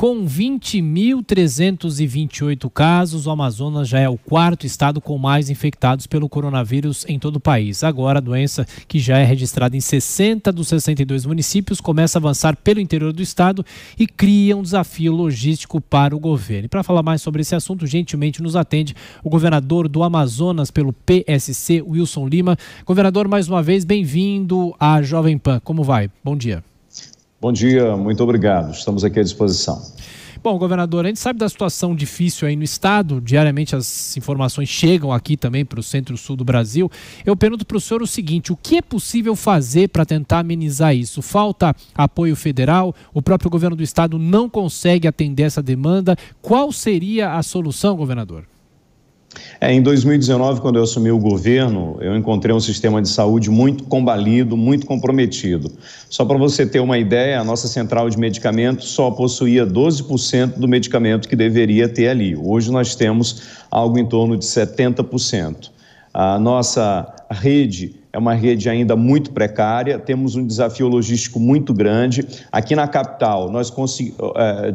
Com 20.328 casos, o Amazonas já é o quarto estado com mais infectados pelo coronavírus em todo o país. Agora, a doença, que já é registrada em 60 dos 62 municípios, começa a avançar pelo interior do estado e cria um desafio logístico para o governo. para falar mais sobre esse assunto, gentilmente nos atende o governador do Amazonas pelo PSC, Wilson Lima. Governador, mais uma vez, bem-vindo à Jovem Pan. Como vai? Bom dia. Bom dia, muito obrigado. Estamos aqui à disposição. Bom, governador, a gente sabe da situação difícil aí no estado, diariamente as informações chegam aqui também para o centro-sul do Brasil. Eu pergunto para o senhor o seguinte: o que é possível fazer para tentar amenizar isso? Falta apoio federal, o próprio governo do estado não consegue atender essa demanda. Qual seria a solução, governador? É, em 2019, quando eu assumi o governo, eu encontrei um sistema de saúde muito combalido, muito comprometido. Só para você ter uma ideia, a nossa central de medicamentos só possuía 12% do medicamento que deveria ter ali. Hoje nós temos algo em torno de 70%. A nossa rede é uma rede ainda muito precária, temos um desafio logístico muito grande. Aqui na capital, nós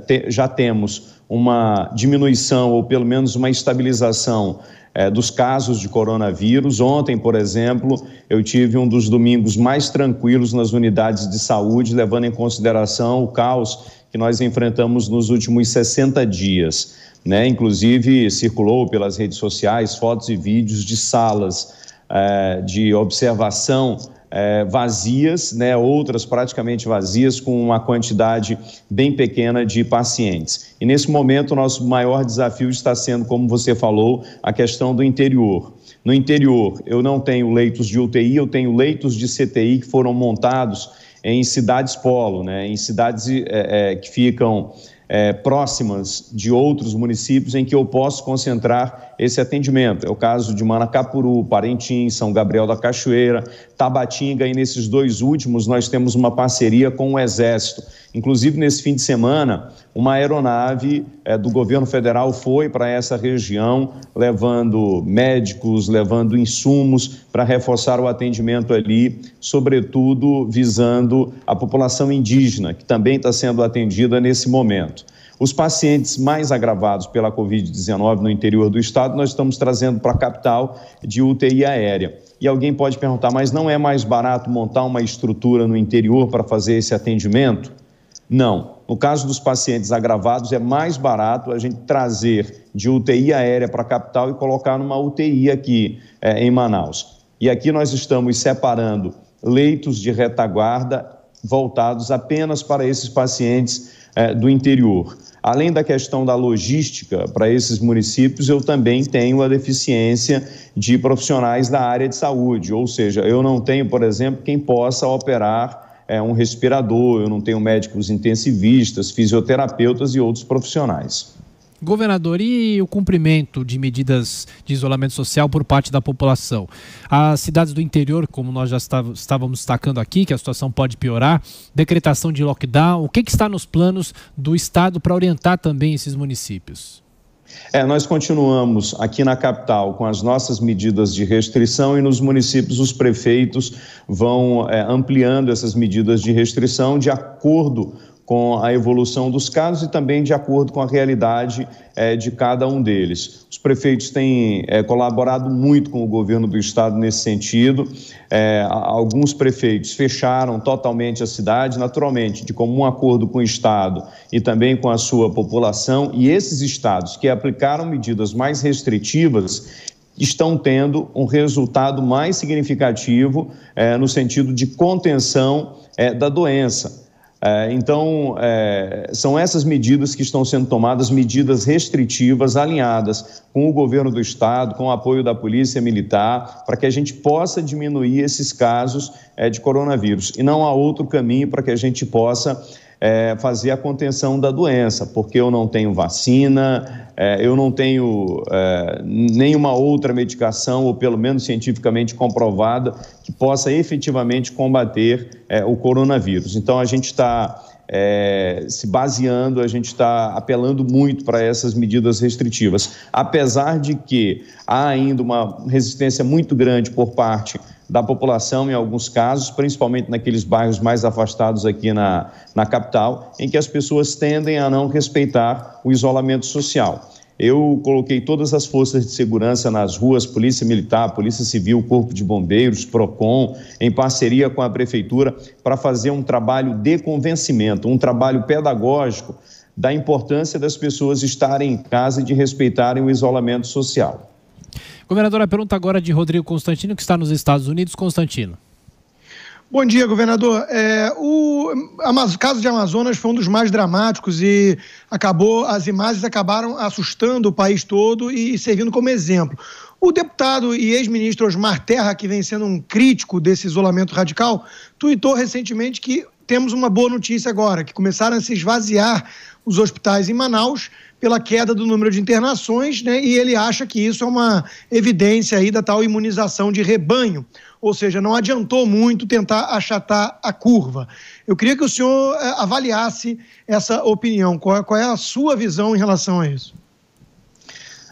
eh, já temos uma diminuição ou pelo menos uma estabilização eh, dos casos de coronavírus. Ontem, por exemplo, eu tive um dos domingos mais tranquilos nas unidades de saúde, levando em consideração o caos que nós enfrentamos nos últimos 60 dias. Né? Inclusive, circulou pelas redes sociais fotos e vídeos de salas é, de observação é, vazias, né, outras praticamente vazias, com uma quantidade bem pequena de pacientes. E nesse momento, o nosso maior desafio está sendo, como você falou, a questão do interior. No interior, eu não tenho leitos de UTI, eu tenho leitos de CTI que foram montados em cidades polo, né, em cidades é, é, que ficam é, próximas de outros municípios em que eu posso concentrar esse atendimento. É o caso de Manacapuru, Parintins, São Gabriel da Cachoeira, Tabatinga, e nesses dois últimos nós temos uma parceria com o Exército. Inclusive, nesse fim de semana, uma aeronave é, do governo federal foi para essa região, levando médicos, levando insumos para reforçar o atendimento ali, sobretudo visando a população indígena, que também está sendo atendida nesse momento. Os pacientes mais agravados pela Covid-19 no interior do estado, nós estamos trazendo para a capital de UTI aérea. E alguém pode perguntar, mas não é mais barato montar uma estrutura no interior para fazer esse atendimento? Não no caso dos pacientes agravados, é mais barato a gente trazer de UTI aérea para a capital e colocar numa UTI aqui é, em Manaus. E aqui nós estamos separando leitos de retaguarda voltados apenas para esses pacientes é, do interior. Além da questão da logística para esses municípios, eu também tenho a deficiência de profissionais da área de saúde, ou seja, eu não tenho, por exemplo, quem possa operar é, um respirador, eu não tenho médicos intensivistas, fisioterapeutas e outros profissionais. Governador, e o cumprimento de medidas de isolamento social por parte da população? As cidades do interior, como nós já estávamos destacando aqui, que a situação pode piorar, decretação de lockdown, o que, que está nos planos do Estado para orientar também esses municípios? É, nós continuamos aqui na capital com as nossas medidas de restrição e nos municípios os prefeitos vão é, ampliando essas medidas de restrição de acordo com a evolução dos casos e também de acordo com a realidade é, de cada um deles. Os prefeitos têm é, colaborado muito com o governo do estado nesse sentido. É, alguns prefeitos fecharam totalmente a cidade, naturalmente, de comum acordo com o estado e também com a sua população. E esses estados que aplicaram medidas mais restritivas estão tendo um resultado mais significativo no sentido de contenção da doença. É, então, é, são essas medidas que estão sendo tomadas, medidas restritivas, alinhadas com o governo do Estado, com o apoio da Polícia Militar, para que a gente possa diminuir esses casos é, de coronavírus. E não há outro caminho para que a gente possa é, fazer a contenção da doença, porque eu não tenho vacina, é, eu não tenho é, nenhuma outra medicação, ou pelo menos cientificamente comprovada, que possa efetivamente combater é, o coronavírus. Então a gente está é, se baseando, a gente está apelando muito para essas medidas restritivas. Apesar de que há ainda uma resistência muito grande por parte da população, em alguns casos, principalmente naqueles bairros mais afastados aqui na, na capital, em que as pessoas tendem a não respeitar o isolamento social. Eu coloquei todas as forças de segurança nas ruas, Polícia Militar, Polícia Civil, Corpo de Bombeiros, PROCON, em parceria com a Prefeitura, para fazer um trabalho de convencimento, um trabalho pedagógico da importância das pessoas estarem em casa e de respeitarem o isolamento social. Governador, a pergunta agora é de Rodrigo Constantino, que está nos Estados Unidos. Constantino. Bom dia, governador. É, o caso de Amazonas foi um dos mais dramáticos e acabou, as imagens acabaram assustando o país todo e servindo como exemplo. O deputado e ex-ministro Osmar Terra, que vem sendo um crítico desse isolamento radical, tuitou recentemente que temos uma boa notícia agora, que começaram a se esvaziar os hospitais em Manaus pela queda do número de internações, né? E ele acha que isso é uma evidência aí da tal imunização de rebanho. Ou seja, não adiantou muito tentar achatar a curva. Eu queria que o senhor eh, avaliasse essa opinião. Qual é, qual é a sua visão em relação a isso?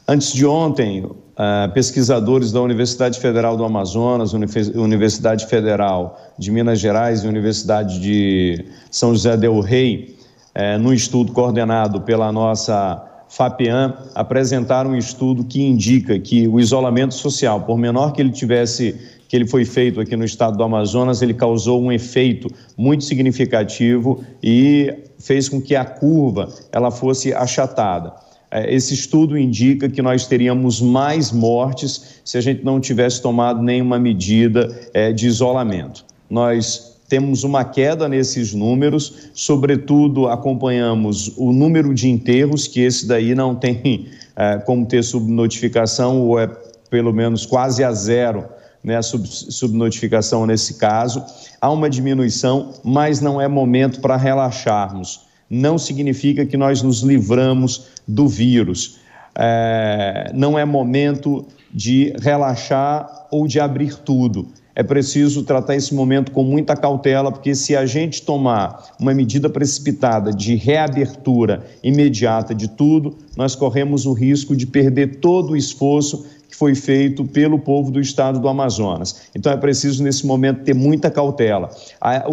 Antes de ontem, eh, pesquisadores da Universidade Federal do Amazonas, Universidade Federal de Minas Gerais e Universidade de São José Del Rei é, num estudo coordenado pela nossa FAPEAM, apresentaram um estudo que indica que o isolamento social, por menor que ele tivesse que ele foi feito aqui no estado do Amazonas, ele causou um efeito muito significativo e fez com que a curva ela fosse achatada. É, esse estudo indica que nós teríamos mais mortes se a gente não tivesse tomado nenhuma medida é, de isolamento. Nós temos uma queda nesses números, sobretudo acompanhamos o número de enterros, que esse daí não tem é, como ter subnotificação, ou é pelo menos quase a zero né, sub, subnotificação nesse caso. Há uma diminuição, mas não é momento para relaxarmos. Não significa que nós nos livramos do vírus. É, não é momento de relaxar ou de abrir tudo é preciso tratar esse momento com muita cautela, porque se a gente tomar uma medida precipitada de reabertura imediata de tudo, nós corremos o risco de perder todo o esforço que foi feito pelo povo do estado do Amazonas. Então é preciso, nesse momento, ter muita cautela.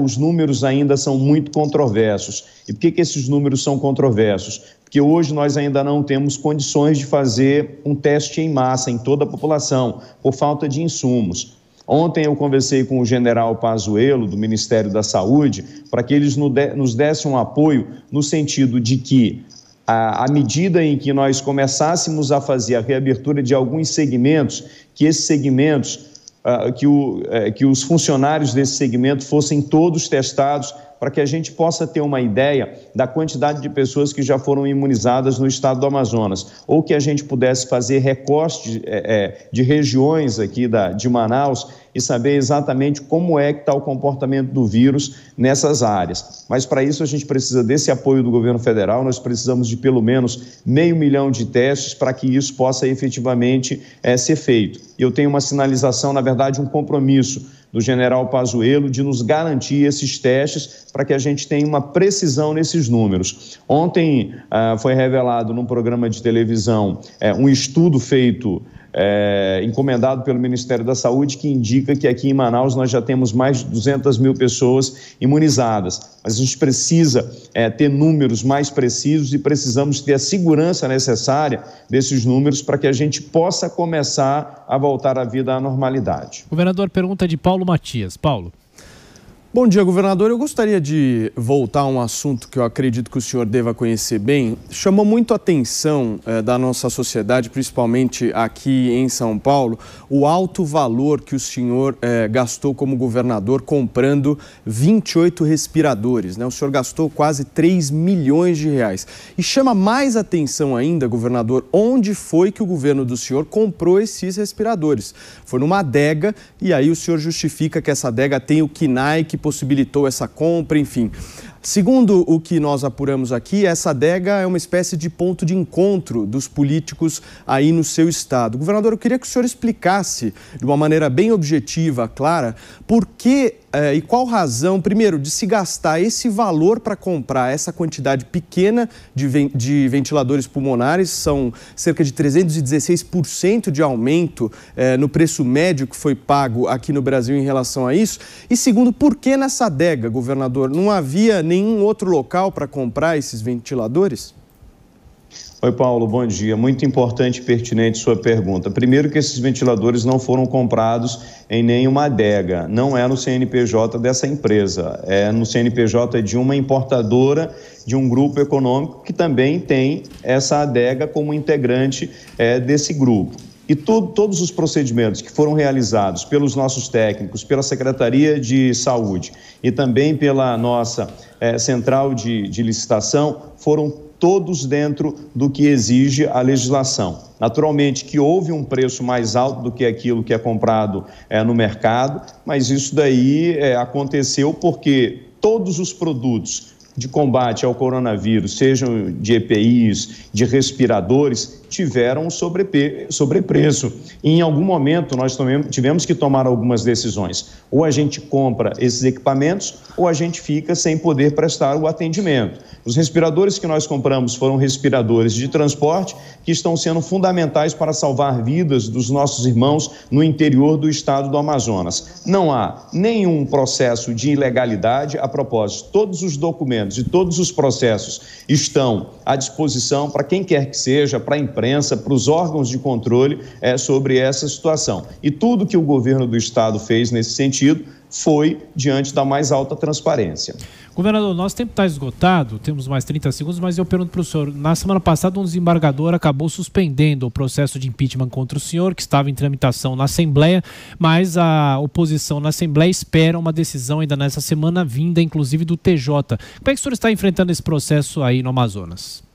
Os números ainda são muito controversos. E por que, que esses números são controversos? Porque hoje nós ainda não temos condições de fazer um teste em massa em toda a população, por falta de insumos. Ontem eu conversei com o general Pazuello, do Ministério da Saúde, para que eles nos dessem um apoio no sentido de que à medida em que nós começássemos a fazer a reabertura de alguns segmentos, que esses segmentos, ah, que, o, eh, que os funcionários desse segmento fossem todos testados para que a gente possa ter uma ideia da quantidade de pessoas que já foram imunizadas no estado do Amazonas, ou que a gente pudesse fazer recorte é, é de regiões aqui da, de Manaus e saber exatamente como é que está o comportamento do vírus nessas áreas. Mas para isso a gente precisa desse apoio do governo federal, nós precisamos de pelo menos meio milhão de testes para que isso possa efetivamente é, ser feito. Eu tenho uma sinalização, na verdade, um compromisso do general Pazuello de nos garantir esses testes para que a gente tenha uma precisão nesses números. Ontem ah, foi revelado num programa de televisão eh, um estudo feito é, encomendado pelo Ministério da Saúde, que indica que aqui em Manaus nós já temos mais de 200 mil pessoas imunizadas. Mas a gente precisa é, ter números mais precisos e precisamos ter a segurança necessária desses números para que a gente possa começar a voltar à vida à normalidade. governador pergunta de Paulo Matias. Paulo. Bom dia, governador. Eu gostaria de voltar a um assunto que eu acredito que o senhor deva conhecer bem. Chamou muito a atenção eh, da nossa sociedade, principalmente aqui em São Paulo, o alto valor que o senhor eh, gastou como governador comprando 28 respiradores. Né? O senhor gastou quase 3 milhões de reais. E chama mais atenção ainda, governador, onde foi que o governo do senhor comprou esses respiradores? Foi numa adega e aí o senhor justifica que essa adega tem o KINAI, possibilitou essa compra, enfim. Segundo o que nós apuramos aqui, essa adega é uma espécie de ponto de encontro dos políticos aí no seu estado. Governador, eu queria que o senhor explicasse de uma maneira bem objetiva, clara, por que eh, e qual razão, primeiro, de se gastar esse valor para comprar essa quantidade pequena de, ven de, ventiladores pulmonares, são cerca de 316% de aumento eh, no preço médio que foi pago aqui no Brasil em relação a isso. E segundo, por que nessa adega, governador, não havia nenhum outro local para comprar esses ventiladores? Oi, Paulo, bom dia. Muito importante e pertinente sua pergunta. Primeiro, que esses ventiladores não foram comprados em nenhuma adega, não é no CNPJ dessa empresa, é no CNPJ de uma importadora de um grupo econômico que também tem essa adega como integrante é, desse grupo. E todos os procedimentos que foram realizados pelos nossos técnicos, pela Secretaria de Saúde e também pela nossa é, central de, de licitação foram todos dentro do que exige a legislação. Naturalmente que houve um preço mais alto do que aquilo que é comprado é, no mercado, mas isso daí é, aconteceu porque todos os produtos de combate ao coronavírus, sejam de EPIs, de respiradores, tiveram sobrepreço. E em algum momento nós tivemos que tomar algumas decisões. Ou a gente compra esses equipamentos, ou a gente fica sem poder prestar o atendimento. Os respiradores que nós compramos foram respiradores de transporte que estão sendo fundamentais para salvar vidas dos nossos irmãos no interior do estado do Amazonas. Não há nenhum processo de ilegalidade. A propósito, todos os documentos procedimentos e todos os processos estão à disposição para quem quer que seja, para a imprensa, para os órgãos de controle é, sobre essa situação. E tudo que o governo do Estado fez nesse sentido foi diante da mais alta transparência. Governador, nosso tempo está esgotado, temos mais 30 segundos, mas eu pergunto para o senhor: na semana passada, um desembargador acabou suspendendo o processo de impeachment contra o senhor, que estava em tramitação na Assembleia, mas a oposição na Assembleia espera uma decisão ainda nessa semana, vinda inclusive do TJ. Como é que o senhor está enfrentando esse processo aí no Amazonas?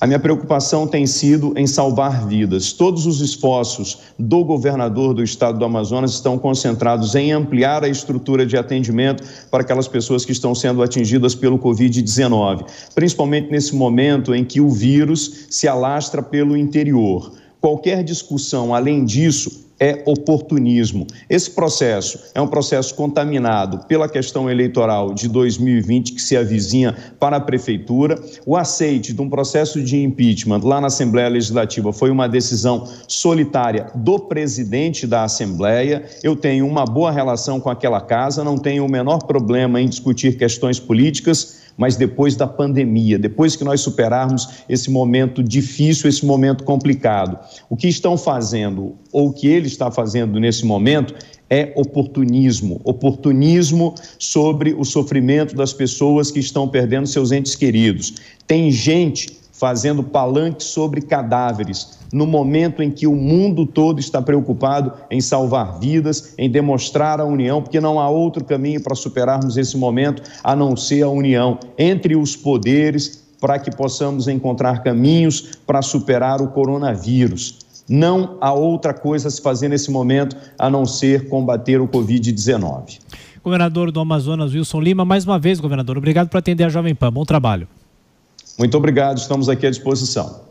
A minha preocupação tem sido em salvar vidas. Todos os esforços do governador do estado do Amazonas estão concentrados em ampliar a estrutura de atendimento para aquelas pessoas que estão sendo atingidas pelo Covid-19, principalmente nesse momento em que o vírus se alastra pelo interior. Qualquer discussão além disso é oportunismo. Esse processo é um processo contaminado pela questão eleitoral de 2020 que se avizinha para a prefeitura. O aceite de um processo de impeachment lá na Assembleia Legislativa foi uma decisão solitária do presidente da Assembleia. Eu tenho uma boa relação com aquela casa, não tenho o menor problema em discutir questões políticas mas depois da pandemia, depois que nós superarmos esse momento difícil, esse momento complicado. O que estão fazendo, ou o que ele está fazendo nesse momento, é oportunismo oportunismo sobre o sofrimento das pessoas que estão perdendo seus entes queridos. Tem gente fazendo palanque sobre cadáveres, no momento em que o mundo todo está preocupado em salvar vidas, em demonstrar a união, porque não há outro caminho para superarmos esse momento a não ser a união entre os poderes para que possamos encontrar caminhos para superar o coronavírus. Não há outra coisa a se fazer nesse momento a não ser combater o Covid-19. Governador do Amazonas, Wilson Lima, mais uma vez, governador, obrigado por atender a Jovem Pan. Bom trabalho. Muito obrigado, estamos aqui à disposição.